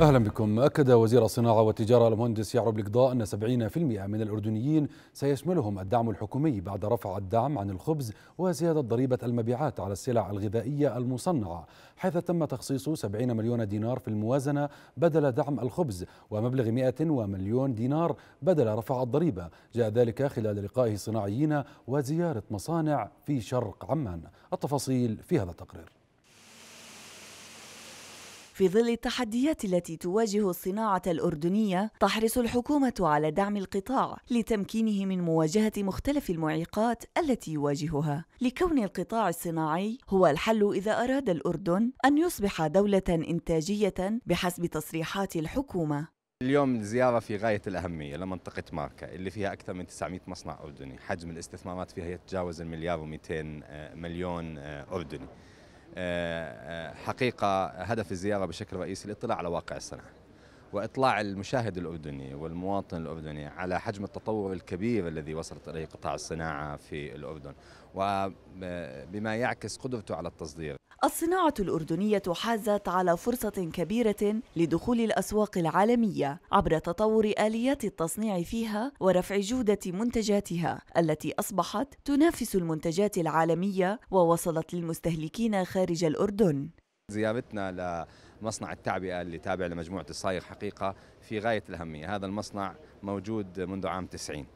أهلا بكم أكد وزير الصناعة والتجارة المهندس يعرب القضاء أن 70% من الأردنيين سيشملهم الدعم الحكومي بعد رفع الدعم عن الخبز وزيادة ضريبة المبيعات على السلع الغذائية المصنعة حيث تم تخصيص 70 مليون دينار في الموازنة بدل دعم الخبز ومبلغ 100 ومليون دينار بدل رفع الضريبة جاء ذلك خلال لقائه الصناعيين وزيارة مصانع في شرق عمان التفاصيل في هذا التقرير في ظل التحديات التي تواجه الصناعة الأردنية تحرص الحكومة على دعم القطاع لتمكينه من مواجهة مختلف المعيقات التي يواجهها لكون القطاع الصناعي هو الحل إذا أراد الأردن أن يصبح دولة إنتاجية بحسب تصريحات الحكومة اليوم الزيارة في غاية الأهمية لمنطقة ماركا اللي فيها أكثر من 900 مصنع أردني حجم الاستثمارات فيها يتجاوز المليار و200 آه، مليون آه، أردني آه، آه، حقيقه هدف الزياره بشكل رئيسي الاطلاع على واقع الصناعه. واطلاع المشاهد الاردني والمواطن الاردني على حجم التطور الكبير الذي وصلت اليه قطاع الصناعه في الاردن وبما يعكس قدرته على التصدير. الصناعه الاردنيه حازت على فرصه كبيره لدخول الاسواق العالميه عبر تطور اليات التصنيع فيها ورفع جوده منتجاتها التي اصبحت تنافس المنتجات العالميه ووصلت للمستهلكين خارج الاردن. زيارتنا ل مصنع التعبئة اللي تابع لمجموعة الصايغ حقيقة في غاية الأهمية هذا المصنع موجود منذ عام 90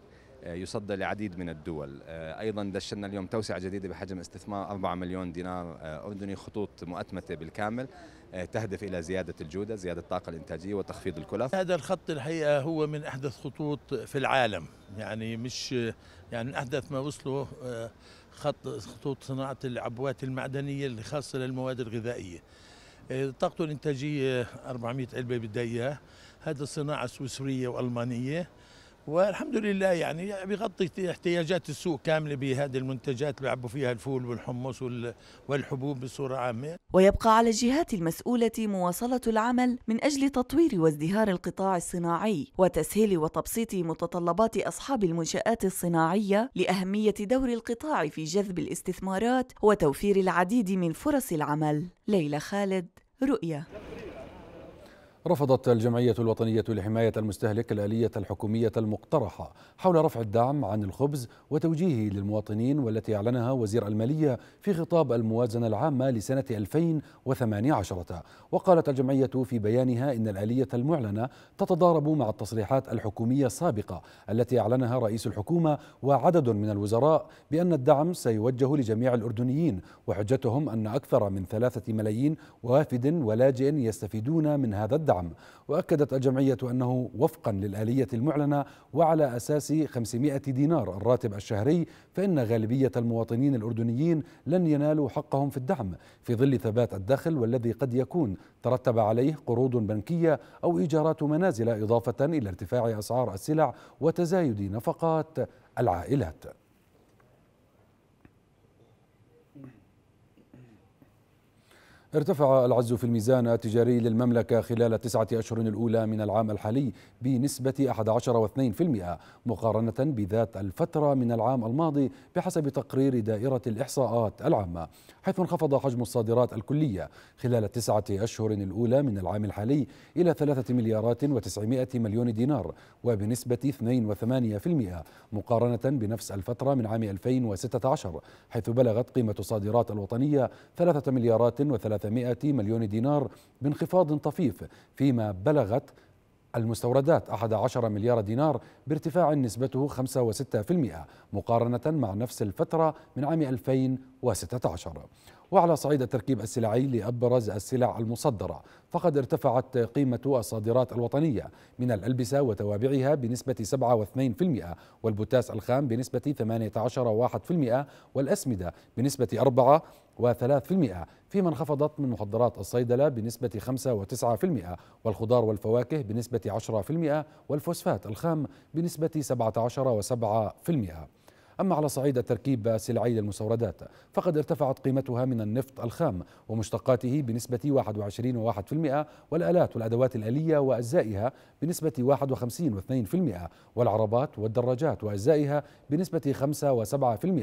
آه، يصدى لعديد من الدول آه، أيضا دشنا اليوم توسعة جديدة بحجم استثمار 4 مليون دينار أردني آه، خطوط مؤتمتة بالكامل تهدف إلى زيادة الجودة زيادة الطاقة الإنتاجية وتخفيض الكلف هذا الخط الحقيقة هو من أحدث خطوط في العالم يعني مش يعني من أحدث ما وصلوا خط خطوط صناعة العبوات المعدنية الخاصة للمواد الغذائية طاقته الانتاجيه 400 علبه بدها اياه هذا الصناعه سويسريه والمانيه والحمد لله يعني بيغطي احتياجات السوق كامله بهذه المنتجات اللي بيعبوا فيها الفول والحمص والحبوب بصوره عامه. ويبقى على الجهات المسؤوله مواصله العمل من اجل تطوير وازدهار القطاع الصناعي وتسهيل وتبسيط متطلبات اصحاب المنشات الصناعيه لاهميه دور القطاع في جذب الاستثمارات وتوفير العديد من فرص العمل. ليلى خالد رؤيا رفضت الجمعية الوطنية لحماية المستهلك الآلية الحكومية المقترحة حول رفع الدعم عن الخبز وتوجيهه للمواطنين والتي أعلنها وزير المالية في خطاب الموازنة العامة لسنة 2018 وقالت الجمعية في بيانها إن الآلية المعلنة تتضارب مع التصريحات الحكومية السابقة التي أعلنها رئيس الحكومة وعدد من الوزراء بأن الدعم سيوجه لجميع الأردنيين وحجتهم أن أكثر من ثلاثة ملايين وافد ولاجئ يستفيدون من هذا الدعم الدعم وأكدت الجمعية أنه وفقا للآلية المعلنة وعلى أساس 500 دينار الراتب الشهري فإن غالبية المواطنين الأردنيين لن ينالوا حقهم في الدعم في ظل ثبات الدخل والذي قد يكون ترتب عليه قروض بنكية أو إيجارات منازل إضافة إلى ارتفاع أسعار السلع وتزايد نفقات العائلات ارتفع العز في الميزان التجاري للمملكة خلال تسعة أشهر الأولى من العام الحالي بنسبة 11.2% مقارنة بذات الفترة من العام الماضي بحسب تقرير دائرة الإحصاءات العامة حيث انخفض حجم الصادرات الكلية خلال تسعة أشهر الأولى من العام الحالي إلى 3 مليارات و900 مليون دينار وبنسبة 2.8% مقارنة بنفس الفترة من عام 2016 حيث بلغت قيمة الصادرات الوطنية 3 مليارات و3 300 مليون دينار بانخفاض طفيف فيما بلغت المستوردات 11 مليار دينار بارتفاع نسبته 5.6% مقارنة مع نفس الفترة من عام 2016 وعلى صعيد التركيب السلعي لأبرز السلع المصدرة فقد ارتفعت قيمة الصادرات الوطنية من الألبسة وتوابعها بنسبة 7.2% والبوتاس الخام بنسبة 18.1% والأسمدة بنسبة 4 و3% فيما انخفضت من محضرات الصيدلة بنسبة 5.9% والخضار والفواكه بنسبة 10% والفوسفات الخام بنسبة 17.7% أما على صعيد التركيب سلعي المستوردات فقد ارتفعت قيمتها من النفط الخام ومشتقاته بنسبة 21.1% والآلات والأدوات الآلية وأجزائها بنسبة 51.2% والعربات والدراجات وأجزائها بنسبة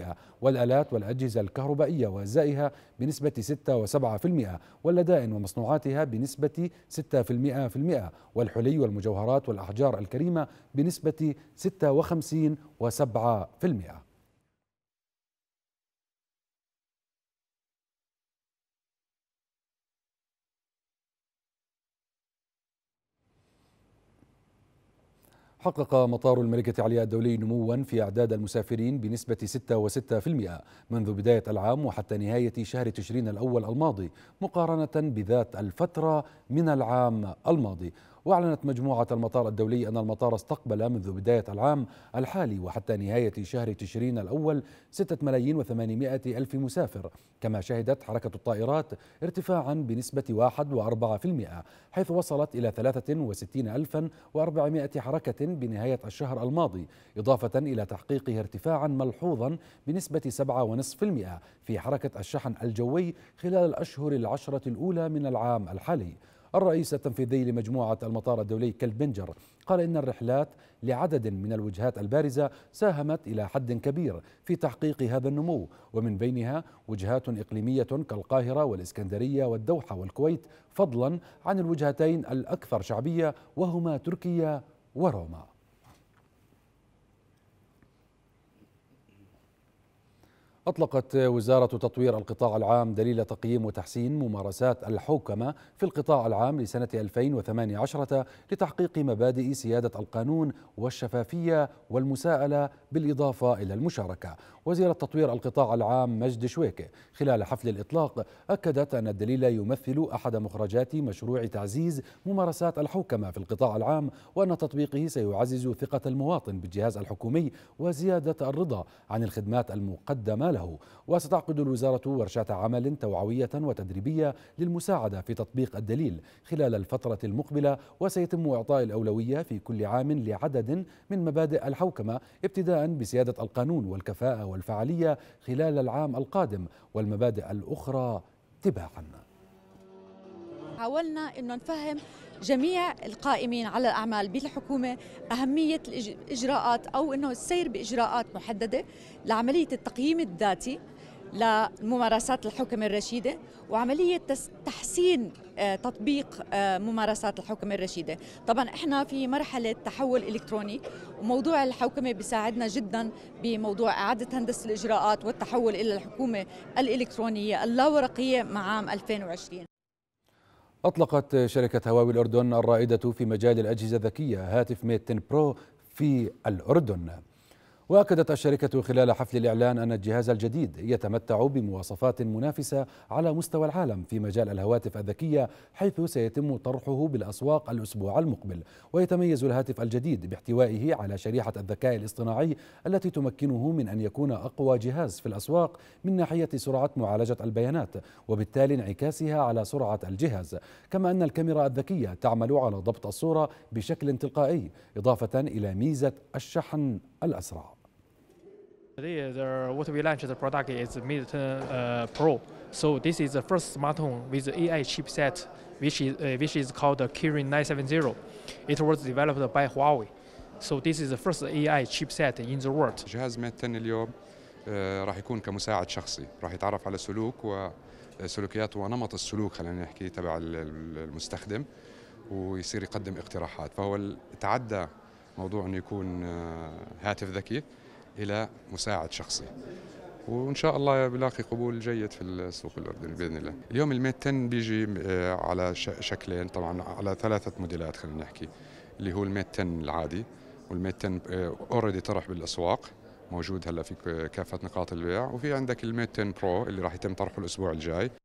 5.7% والآلات والأجهزة الكهربائية وأجزائها بنسبة 6.7% واللدائن ومصنوعاتها بنسبة 6% والحلي والمجوهرات والأحجار الكريمة بنسبة 56 و7% حقق مطار الملكة علياء الدولي نموا في أعداد المسافرين بنسبة 6.6% منذ بداية العام وحتى نهاية شهر تشرين الأول الماضي مقارنة بذات الفترة من العام الماضي وأعلنت مجموعة المطار الدولي أن المطار استقبل منذ بداية العام الحالي وحتى نهاية شهر تشرين الأول 6 ملايين وثمانمائة ألف مسافر كما شهدت حركة الطائرات ارتفاعا بنسبة 1.4% حيث وصلت إلى 63400 حركة بنهاية الشهر الماضي إضافة إلى تحقيقه ارتفاعا ملحوظا بنسبة 7.5% في حركة الشحن الجوي خلال الأشهر العشرة الأولى من العام الحالي الرئيس التنفيذي لمجموعة المطار الدولي كالبنجر قال إن الرحلات لعدد من الوجهات البارزة ساهمت إلى حد كبير في تحقيق هذا النمو ومن بينها وجهات إقليمية كالقاهرة والإسكندرية والدوحة والكويت فضلا عن الوجهتين الأكثر شعبية وهما تركيا وروما أطلقت وزارة تطوير القطاع العام دليل تقييم وتحسين ممارسات الحوكمة في القطاع العام لسنة 2018 لتحقيق مبادئ سيادة القانون والشفافية والمساءلة بالإضافة إلى المشاركة وزيرة تطوير القطاع العام مجد شويكة خلال حفل الإطلاق أكدت أن الدليل يمثل أحد مخرجات مشروع تعزيز ممارسات الحوكمة في القطاع العام وأن تطبيقه سيعزز ثقة المواطن بالجهاز الحكومي وزيادة الرضا عن الخدمات المقدمة له له وستعقد الوزارة ورشة عمل توعوية وتدريبية للمساعدة في تطبيق الدليل خلال الفترة المقبلة وسيتم إعطاء الأولوية في كل عام لعدد من مبادئ الحوكمة ابتداء بسيادة القانون والكفاءة والفعالية خلال العام القادم والمبادئ الأخرى تباعاً حاولنا انه نفهم جميع القائمين على الأعمال بالحكومة أهمية الإجراءات أو أنه السير بإجراءات محددة لعملية التقييم الذاتي لممارسات الحكم الرشيدة وعملية تحسين آه، تطبيق آه، ممارسات الحوكمة الرشيدة طبعا احنا في مرحلة تحول إلكتروني وموضوع الحوكمة بيساعدنا جدا بموضوع إعادة هندسة الإجراءات والتحول إلى الحكومة الإلكترونية اللاورقية مع عام 2020 أطلقت شركة هواوي الأردن الرائدة في مجال الأجهزة الذكية هاتف ميت 10 برو في الأردن واكدت الشركه خلال حفل الاعلان ان الجهاز الجديد يتمتع بمواصفات منافسه على مستوى العالم في مجال الهواتف الذكيه حيث سيتم طرحه بالاسواق الاسبوع المقبل ويتميز الهاتف الجديد باحتوائه على شريحه الذكاء الاصطناعي التي تمكنه من ان يكون اقوى جهاز في الاسواق من ناحيه سرعه معالجه البيانات وبالتالي انعكاسها على سرعه الجهاز كما ان الكاميرا الذكيه تعمل على ضبط الصوره بشكل تلقائي اضافه الى ميزه الشحن الاسرع Today, the, what we launched the product is Mate uh, Pro. So this is the first smartphone with AI chipset, which is uh, which is called the Kirin 970. It was developed by Huawei. So this is the first AI chipset in the world. جهاز Mid 10 اليوم راح يكون كمساعد شخصي، راح يتعرف على سلوك وسلوكيات ونمط السلوك خلينا نحكي تبع المستخدم ويصير يقدم اقتراحات، فهو تعدى موضوع انه يكون هاتف ذكي إلى مساعد شخصي وان شاء الله بلاقي قبول جيد في السوق الاردني باذن الله. اليوم الميت 10 بيجي آه، على شكلين طبعا على ثلاثه موديلات خلينا نحكي اللي هو الميت 10 العادي والميت 10 اوريدي آه، طرح بالاسواق موجود هلا في كافه نقاط البيع وفي عندك الميت 10 برو اللي راح يتم طرحه الاسبوع الجاي